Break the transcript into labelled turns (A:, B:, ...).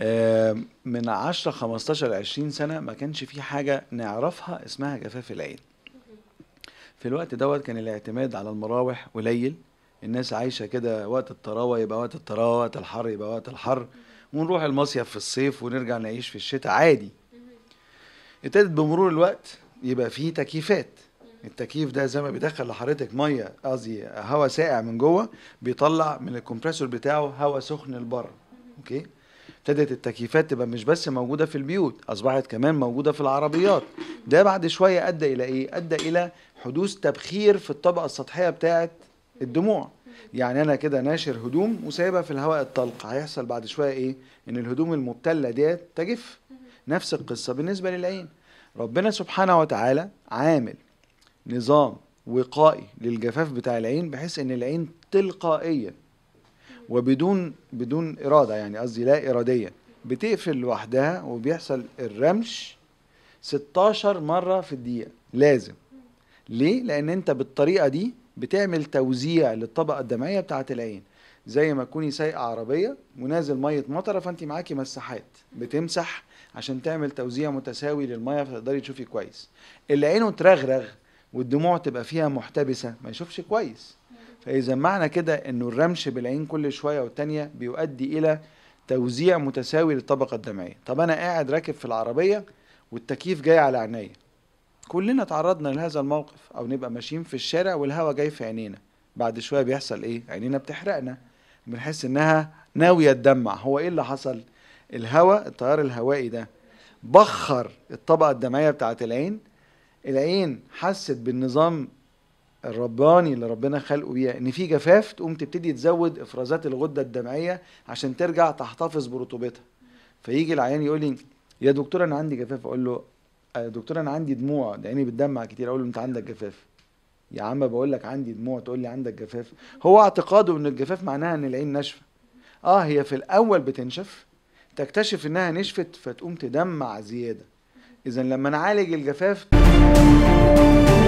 A: آه، من 10 15 20 سنه ما كانش في حاجه نعرفها اسمها جفاف العين في الوقت دوت كان الاعتماد على المراوح قليل الناس عايشه كده وقت الطراوه يبقى وقت الطراوه وقت الحر يبقى وقت الحر ونروح المصيف في الصيف ونرجع نعيش في الشتاء عادي ابتدت بمرور الوقت يبقى فيه تكييفات التكييف ده زي ما بيدخل لحضرتك ميه قصدي هواء ساقع من جوه بيطلع من الكمبريسور بتاعه هواء سخن لبره اوكي ابتدت التكييفات تبقى مش بس موجوده في البيوت اصبحت كمان موجوده في العربيات ده بعد شويه ادى الى ايه ادى الى حدوث تبخير في الطبقه السطحيه بتاعه الدموع يعني انا كده ناشر هدوم وسايبها في الهواء الطلق هيحصل بعد شويه ايه ان الهدوم المبتله ديت تجف نفس القصه بالنسبه للعين ربنا سبحانه وتعالى عامل نظام وقائي للجفاف بتاع العين بحيث ان العين تلقائيا وبدون بدون اراده يعني قصدي لا اراديا بتقفل لوحدها وبيحصل الرمش 16 مره في الدقيقه لازم ليه لان انت بالطريقه دي بتعمل توزيع للطبقه الدمعيه بتاعه العين زي ما تكوني سايقه عربيه ونازل ميه مطره فانت معاكي مساحات بتمسح عشان تعمل توزيع متساوي للميه فتقدري تشوفي كويس اللي عينه ترغرغ والدموع تبقى فيها محتبسه ما يشوفش كويس فاذا معنى كده انه الرمش بالعين كل شويه والتانيه بيؤدي الى توزيع متساوي للطبقه الدمعيه طب انا قاعد راكب في العربيه والتكييف جاي على عينيا كلنا تعرضنا لهذا الموقف او نبقى ماشيين في الشارع والهواء جاي في عينينا بعد شويه بيحصل ايه عينينا بتحرقنا بنحس انها ناويه تدمع هو ايه اللي حصل الهواء التيار الهوائي ده بخر الطبقه الدمعيه بتاعه العين العين حست بالنظام الرباني اللي ربنا خلقه بيها ان في جفاف تقوم تبتدي تزود افرازات الغده الدمعيه عشان ترجع تحتفظ برطوبتها فيجي العيان يقول لي يا دكتور انا عندي جفاف اقول له يا آه دكتور انا عندي دموع ده عيني بتدمع كتير اقول له انت عندك جفاف يا عم بقول لك عندي دموع تقول لي عندك جفاف هو اعتقاده ان الجفاف معناها ان العين ناشفه اه هي في الاول بتنشف تكتشف انها نشفت فتقوم تدمع زياده اذا لما نعالج الجفاف